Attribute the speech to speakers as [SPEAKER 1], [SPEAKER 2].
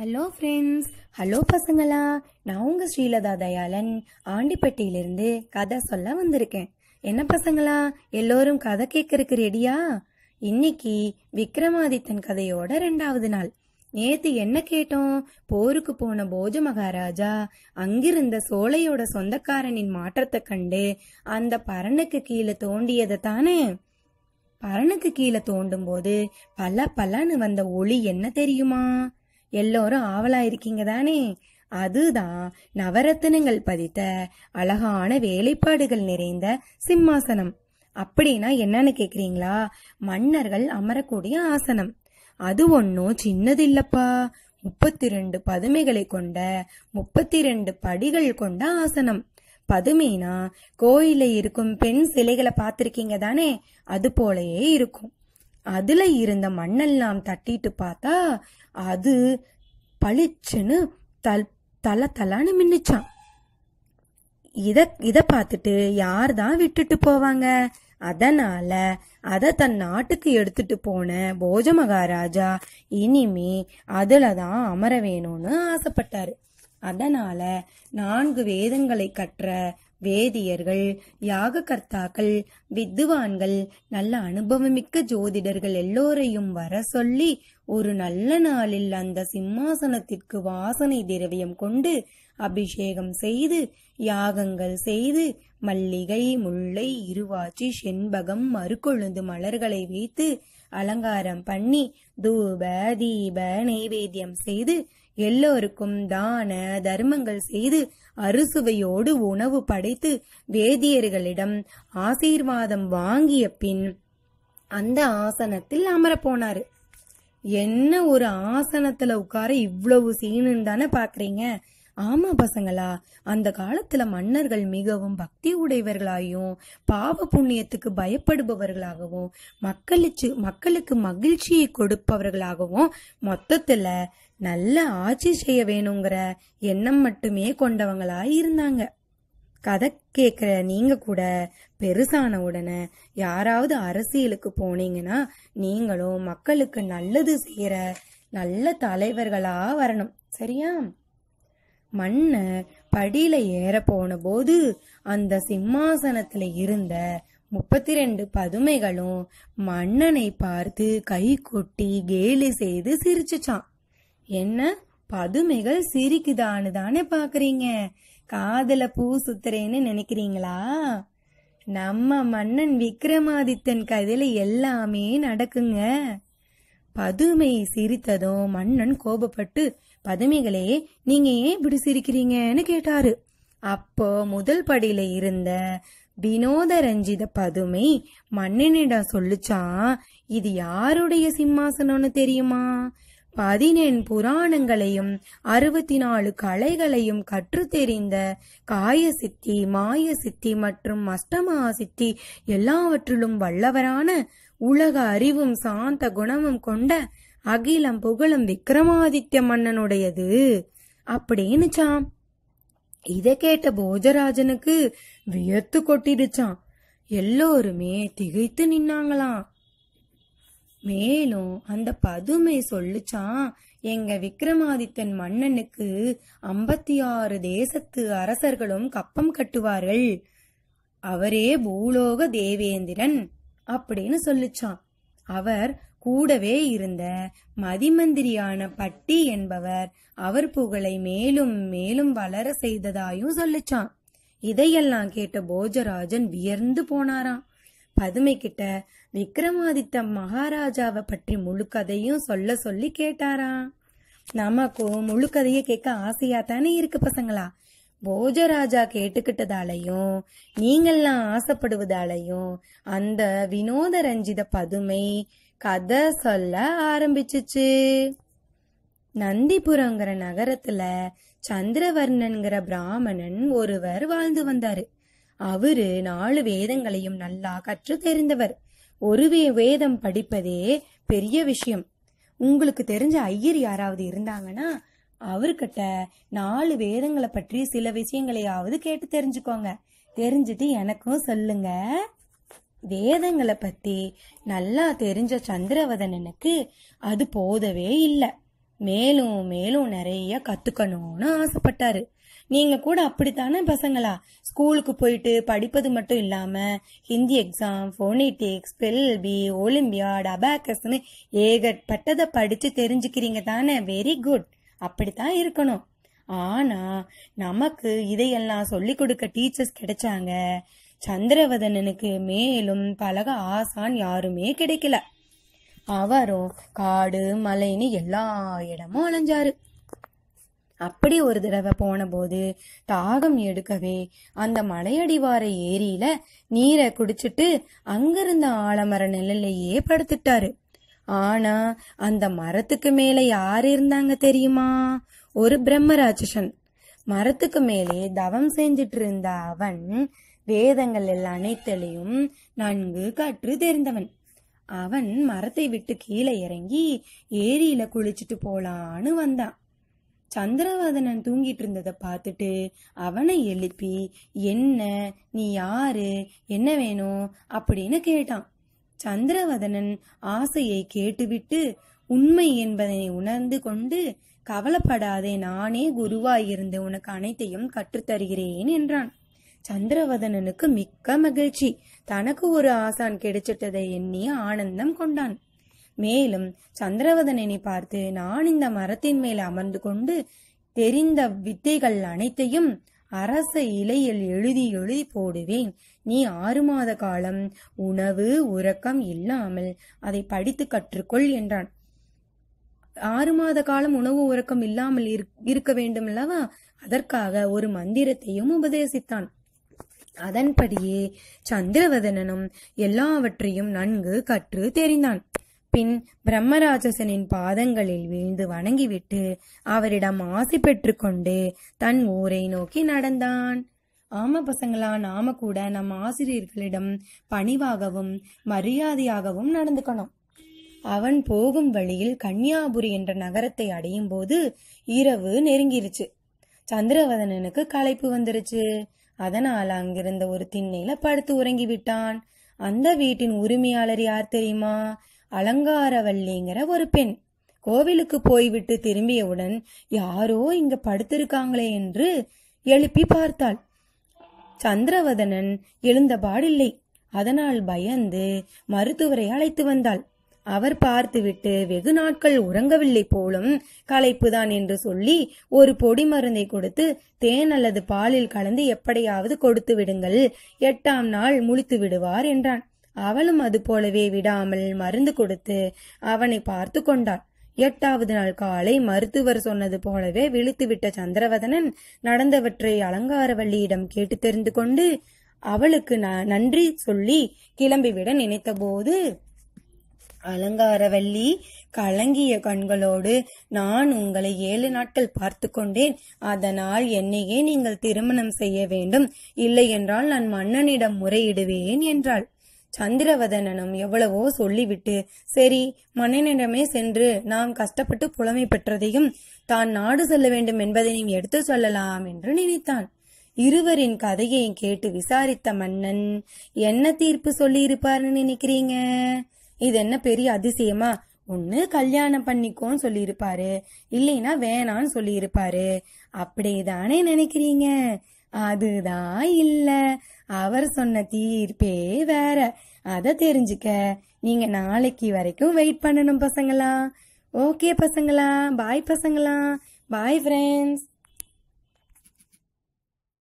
[SPEAKER 1] hello friends hello பசங்களா நான் உங்கள் ஸ்ரீலதா தயாளன் ஆண்டிப்பட்டியிலிருந்து கதை சொல்ல வந்திருக்கேன் என்ன பசங்களா எல்லோரும் கதை கேட்கறதுக்கு ரெடியா இன்னைக்கு விக்ரமாதித்தன் கதையோட ரெண்டாவது நாள் நேத்து என்ன கேட்டோம் போருக்கு போன போஜ மகாராஜா அங்கிருந்த சோலையோட சொந்தக்காரனின் மாற்றத்தை கண்டு அந்த பரனுக்கு கீழே தோண்டியதை தானே பரனுக்கு கீழே தோண்டும் போது பல பலன்னு வந்த ஒளி என்ன தெரியுமா எல்லோரும் ஆவலா இருக்கீங்க தானே அதுதான் நவரத்தினங்கள் பதித்த அழகான வேலைப்பாடுகள் நிறைந்த சிம்மாசனம் அப்படின்னா என்னன்னு கேக்குறீங்களா மன்னர்கள் அமரக்கூடிய ஆசனம் அது ஒன்னும் சின்னது இல்லப்பா முப்பத்தி ரெண்டு பதுமைகளை கொண்ட முப்பத்தி ரெண்டு படிகள் கொண்ட ஆசனம் பதுமைனா கோயில இருக்கும் பெண் சிலைகளை பார்த்திருக்கீங்க தானே அது போலயே இருக்கும் அதுல இருந்த மண்ணெல்லாம் தட்டிட்டு பார்த்தா அது பளிச்சுன்னு தல் தல தலான்னு மின்னுச்சான் இத இத பார்த்துட்டு யார் தான் விட்டுட்டு போவாங்க அதனால அத தன் நாட்டுக்கு எடுத்துட்டு போன போஜ மகாராஜா இனிமே அதுலதான் தான் அமர வேணும்னு ஆசைப்பட்டாரு அதனால நான்கு வேதங்களை கற்ற வேதியர்கள் யாகக்கர்த்தாக்கள் வித்துவான்கள் நல்ல அனுபவமிக்க ஜோதிடர்கள் எல்லோரையும் வர சொல்லி ஒரு நல்ல நாளில் அந்த சிம்மாசனத்திற்கு வாசனை திரவியம் கொண்டு அபிஷேகம் செய்து யாகங்கள் செய்து மல்லிகை முல்லை இருவாச்சி செண்பகம் மறுக்கொழுந்து மலர்களை வைத்து அலங்காரம் பண்ணி தூப தீப நைவேத்தியம் செய்து எல்லோருக்கும் தான தர்மங்கள் செய்து அறுசுவையோடு உணவு படைத்து வேதியர்களிடம் ஆசீர்வாதம் வாங்கிய பின் அந்த ஆசனத்தில் அமர போனாரு என்ன ஒரு ஆசனத்துல உட்கார இவ்வளவு சீனுன்னு தானே பாக்குறீங்க ஆமா பசங்களா அந்த காலத்துல மன்னர்கள் மிகவும் பக்தி உடையவர்களாயும் பாவ புண்ணியத்துக்கு பயப்படுபவர்களாகவும் மக்களுக்கு மக்களுக்கு மகிழ்ச்சியை கொடுப்பவர்களாகவும் மொத்தத்துல நல்ல ஆட்சி செய்ய வேணுங்கிற எண்ணம் மட்டுமே கொண்டவங்களா இருந்தாங்க கதை கேட்குற நீங்க கூட பெருசான உடனே யாராவது அரசியலுக்கு போனீங்கன்னா நீங்களும் மக்களுக்கு நல்லது செய்யற நல்ல தலைவர்களா வரணும் சரியா மண்ணை படியில ஏற போன போது அந்த சிம்மாசனத்துல இருந்த முப்பத்தி ரெண்டு பதுமைகளும் மன்னனை பார்த்து கை கொட்டி கேலி செய்து சிரிச்சுச்சான் என்ன பதுமைகள் சிரிக்குதான்னு தானே பாக்குறீங்க காதல பூ சுத்துறேன்னு நினைக்கிறீங்களா நம்ம மன்னன் விக்ரமாதித்தன் கதையில எல்லாமே நடக்குங்க பதுமை சிரித்ததும் மன்னன் கோபப்பட்டு பதுமைகளே நீங்க ஏன் இப்படி சிரிக்கிறீங்கன்னு கேட்டாரு அப்போ முதல் படியில இருந்த வினோத ரஞ்சித பதுமை மன்னனிடம் சொல்லுச்சான் இது யாருடைய சிம்மாசனம்னு தெரியுமா பதினெண் புராணங்களையும் அறுபத்தி நாலு கலைகளையும் கற்று தெரிந்த காய சித்தி மாய சித்தி மற்றும் அஷ்டமா சித்தி எல்லாவற்றிலும் வல்லவரான உலக அறிவும் சாந்த குணமும் கொண்ட அகிலம் புகழும் விக்ரமாதித்ய மன்னனுடையது அப்படின்னு சாம் இதை கேட்ட போஜராஜனுக்கு வியர்த்து கொட்டிடுச்சான் எல்லோருமே திகைத்து நின்னாங்களாம் மேலும் அந்த பதுமை சொல்லுச்சான் எங்க விக்ரமாதித்தன் மன்னனுக்கு ஐம்பத்தி ஆறு தேசத்து அரசர்களும் கப்பம் கட்டுவார்கள் அவரே பூலோக தேவேந்திரன் அப்படின்னு சொல்லுச்சான் அவர் கூடவே இருந்த மதிமந்திரியான பட்டி என்பவர் அவர் புகழை மேலும் மேலும் வளர செய்ததாயும் சொல்லுச்சான் இதையெல்லாம் கேட்ட போஜராஜன் வியர்ந்து போனாராம் பதுமை கிட்ட விக்ரமாதித்த மகாராஜாவை பற்றி முழு கதையும் சொல்ல சொல்லி கேட்டாராம் நமக்கும் முழு கதையை கேட்க ஆசையா தானே இருக்கு பசங்களா போஜராஜா கேட்டுக்கிட்டதாலையும் நீங்கள்லாம் ஆசைப்படுவதாலையும் அந்த வினோத ரஞ்சித பதுமை கதை சொல்ல ஆரம்பிச்சிச்சு நந்திபுரங்கிற நகரத்துல சந்திரவர்ணன்கிற பிராமணன் ஒருவர் வாழ்ந்து வந்தாரு அவரு நாலு வேதங்களையும் நல்லா கற்று தெரிந்தவர் ஒரு வேதம் படிப்பதே பெரிய விஷயம் உங்களுக்கு தெரிஞ்ச ஐயர் யாராவது இருந்தாங்கன்னா அவர்கிட்ட நாலு வேதங்களை பற்றி சில விஷயங்களையாவது கேட்டு தெரிஞ்சுக்கோங்க தெரிஞ்சுட்டு எனக்கும் சொல்லுங்க வேதங்களை பத்தி நல்லா தெரிஞ்ச சந்திரவதனனுக்கு அது போதவே இல்லை மேலும் மேலும் நிறைய கத்துக்கணும்னு ஆசைப்பட்டாரு நீங்க கூட அப்படித்தானே பசங்களா ஸ்கூலுக்கு போயிட்டு படிப்பது மட்டும் இல்லாம ஹிந்தி எக்ஸாம் போனிடிக்ஸ் பெல்பி ஒலிம்பியாட் அபாக்கஸ்னு ஏகப்பட்டதை படிச்சு தெரிஞ்சுக்கிறீங்க தானே வெரி குட் அப்படித்தான் இருக்கணும் ஆனா நமக்கு இதையெல்லாம் சொல்லி கொடுக்க டீச்சர்ஸ் கிடைச்சாங்க சந்திரவதனனுக்கு மேலும் பழக ஆசான் யாருமே கிடைக்கல அவரும் காடு மலைன்னு எல்லா இடமும் அலைஞ்சாரு அப்படி ஒரு தடவை போனபோது தாகம் எடுக்கவே அந்த மலையடிவார ஏரியில நீரை குடிச்சிட்டு அங்கிருந்த ஆலமர நிழல்லையே படுத்துட்டாரு ஆனா அந்த மரத்துக்கு மேல யார் இருந்தாங்க தெரியுமா ஒரு பிரம்மராட்சசன் மரத்துக்கு மேலே தவம் செஞ்சிட்டு இருந்த அவன் வேதங்கள் எல்லாம் அனைத்திலையும் நன்கு கற்று தெரிந்தவன் அவன் மரத்தை விட்டு கீழே இறங்கி ஏரியில குளிச்சுட்டு போலான்னு வந்தான் சந்திரவதனன் தூங்கிட்டு இருந்ததை பார்த்துட்டு அவனை எழுப்பி என்ன நீ யாரு என்ன வேணும் அப்படின்னு கேட்டான் சந்திரவதனன் ஆசையை கேட்டுவிட்டு உண்மை என்பதனை உணர்ந்து கொண்டு கவலைப்படாதே நானே குருவாயிருந்து உனக்கு அனைத்தையும் கற்றுத்தருகிறேன் என்றான் சந்திரவதனனுக்கு மிக்க மகிழ்ச்சி தனக்கு ஒரு ஆசான் கிடைச்சிட்டதை எண்ணி ஆனந்தம் கொண்டான் மேலும் சந்திரவதனனை பார்த்து நான் இந்த மரத்தின் மேல் அமர்ந்து கொண்டு தெரிந்த வித்தைகள் அனைத்தையும் அரச இலையில் எழுதி எழுதி போடுவேன் நீ ஆறு மாத காலம் உணவு உறக்கம் இல்லாமல் அதை படித்து கற்றுக்கொள் என்றான் ஆறு மாத காலம் உணவு உறக்கம் இல்லாமல் இருக்க வேண்டும் அல்லவா அதற்காக ஒரு மந்திரத்தையும் உபதேசித்தான் அதன்படியே சந்திரவதனனும் எல்லாவற்றையும் நன்கு கற்று தெரிந்தான் பின் பிரம்மராஜசனின் பாதங்களில் வீழ்ந்து வணங்கிவிட்டு அவரிடம் ஆசி பெற்றுக்கொண்டு தன் ஊரை நோக்கி நடந்தான் ஆம பசங்களா நாம கூட நம் ஆசிரியர்களிடம் பணிவாகவும் மரியாதையாகவும் நடந்துக்கணும் அவன் போகும் வழியில் கன்னியாபுரி என்ற நகரத்தை அடையும் போது இரவு நெருங்கிருச்சு சந்திரவதனனுக்கு களைப்பு வந்துருச்சு அதனால் அங்கிருந்த ஒரு திண்ணையில படுத்து உறங்கி விட்டான் அந்த வீட்டின் உரிமையாளர் யார் தெரியுமா அலங்காரவல்லிங்கிற ஒரு பெண் கோவிலுக்கு போய்விட்டு திரும்பியவுடன் யாரோ இங்க படுத்திருக்காங்களே என்று எழுப்பி பார்த்தாள் சந்திரவதனன் எழுந்தபாடில்லை அதனால் பயந்து மருத்துவரை அழைத்து வந்தாள் அவர் பார்த்துவிட்டு வெகு நாட்கள் உறங்கவில்லை போலும் களைப்புதான் என்று சொல்லி ஒரு பொடி மருந்தை கொடுத்து தேன் அல்லது பாலில் கலந்து எப்படியாவது கொடுத்து விடுங்கள் எட்டாம் நாள் முழித்து விடுவார் என்றான் அவளும் அது போலவே விடாமல் மருந்து கொடுத்து அவனை பார்த்து கொண்டாள் எட்டாவது நாள் காலை மருத்துவர் சொன்னது போலவே விழுத்துவிட்ட சந்திரவதனன் நடந்தவற்றை அலங்காரவள்ளியிடம் கேட்டு தெரிந்து கொண்டு அவளுக்கு நன்றி சொல்லி கிளம்பிவிட நினைத்தபோது அலங்காரவல்லி கலங்கிய கண்களோடு நான் உங்களை ஏழு நாட்கள் பார்த்து கொண்டேன் அதனால் என்னையே நீங்கள் திருமணம் செய்ய வேண்டும் இல்லை என்றால் நான் மன்னனிடம் முறையிடுவேன் என்றாள் சந்திரவதனனும் எவ்வளவோ சொல்லிவிட்டு சரி மன்னனிடமே சென்று நாம் கஷ்டப்பட்டு புலமை பெற்றதையும் தான் நாடு செல்ல வேண்டும் என்பதையும் எடுத்து சொல்லலாம் என்று நினைத்தான் இருவரின் கதையையும் கேட்டு விசாரித்த மன்னன் என்ன தீர்ப்பு சொல்லி நினைக்கிறீங்க இது என்ன பெரிய அதிசயமா ஒன்று கல்யாணம் பண்ணிக்கோன்னு சொல்லியிருப்பாரு இல்லைன்னா வேணான்னு சொல்லியிருப்பாரு அப்படி தானே நினைக்கிறீங்க அதுதான் இல்லை அவர் சொன்ன தீர்ப்பே வேற அதை தெரிஞ்சுக்க நீங்க நாளைக்கு வரைக்கும் வெயிட் பண்ணணும் பசங்களா ஓகே பசங்களா பாய் பசங்களா பாய் ஃப்ரெண்ட்ஸ்